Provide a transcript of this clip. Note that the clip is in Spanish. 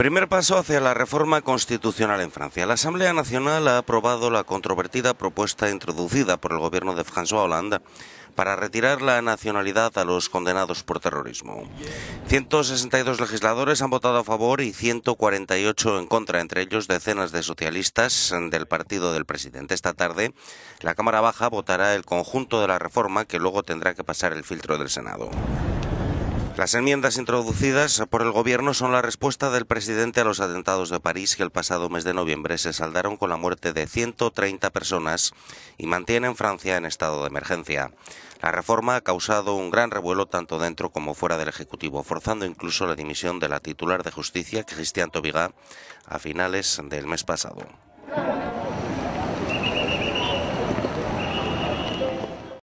Primer paso hacia la reforma constitucional en Francia. La Asamblea Nacional ha aprobado la controvertida propuesta introducida por el gobierno de François Hollande para retirar la nacionalidad a los condenados por terrorismo. 162 legisladores han votado a favor y 148 en contra, entre ellos decenas de socialistas del partido del presidente. Esta tarde, la Cámara Baja votará el conjunto de la reforma que luego tendrá que pasar el filtro del Senado. Las enmiendas introducidas por el Gobierno son la respuesta del presidente a los atentados de París que el pasado mes de noviembre se saldaron con la muerte de 130 personas y mantienen Francia en estado de emergencia. La reforma ha causado un gran revuelo tanto dentro como fuera del Ejecutivo, forzando incluso la dimisión de la titular de justicia, Cristian Tobiga, a finales del mes pasado.